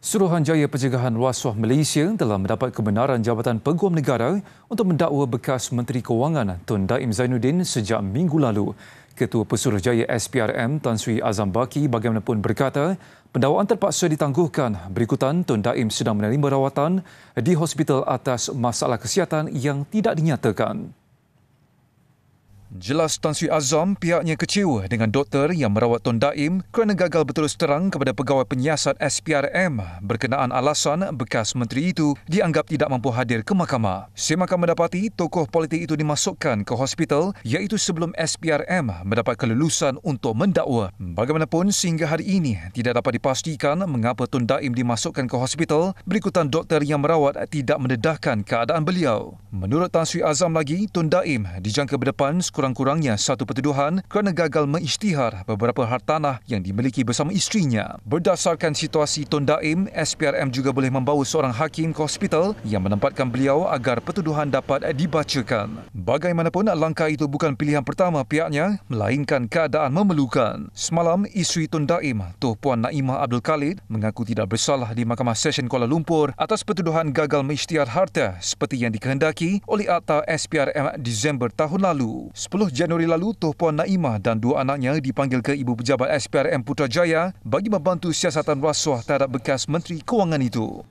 Suruhanjaya Pencegahan Rasuah Malaysia telah mendapat kebenaran Jabatan Peguam Negara untuk mendakwa bekas Menteri Kewangan Tun Daim Zainuddin sejak minggu lalu. Ketua Pesuruhjaya SPRM Tan Sri Azam Baki bagaimanapun berkata, pendakwaan terpaksa ditangguhkan berikutan Tun Daim sedang menerima rawatan di hospital atas masalah kesihatan yang tidak dinyatakan. Jelas Tan Sri Azam pihaknya kecewa dengan doktor yang merawat Tun Daim kerana gagal berterus terang kepada pegawai penyiasat SPRM berkenaan alasan bekas menteri itu dianggap tidak mampu hadir ke mahkamah. Semakan mendapati tokoh politik itu dimasukkan ke hospital iaitu sebelum SPRM mendapat kelulusan untuk mendakwa. Bagaimanapun sehingga hari ini tidak dapat dipastikan mengapa Tun Daim dimasukkan ke hospital berikutan doktor yang merawat tidak mendedahkan keadaan beliau. Menurut Tan Sri Azam lagi, Tun Daim dijangka berdepan skor sekurang-kurangnya satu pertuduhan kerana gagal mengisytihar beberapa hartanah yang dimiliki bersama istrinya. Berdasarkan situasi Tun Daim, SPRM juga boleh membawa seorang hakim ke hospital yang menempatkan beliau agar pertuduhan dapat dibacakan. Bagaimanapun, langkah itu bukan pilihan pertama pihaknya, melainkan keadaan memerlukan. Semalam, isteri Tun Daim, Tuh Puan Naimah Abdul Khalid, mengaku tidak bersalah di Mahkamah Sesyen Kuala Lumpur atas pertuduhan gagal mengisytihar harta seperti yang dikehendaki oleh Akta SPRM Disember tahun lalu. 10 Januari lalu, Toh Puan Naimah dan dua anaknya dipanggil ke Ibu Pejabat SPRM Putrajaya bagi membantu siasatan rasuah terhadap bekas Menteri Kewangan itu.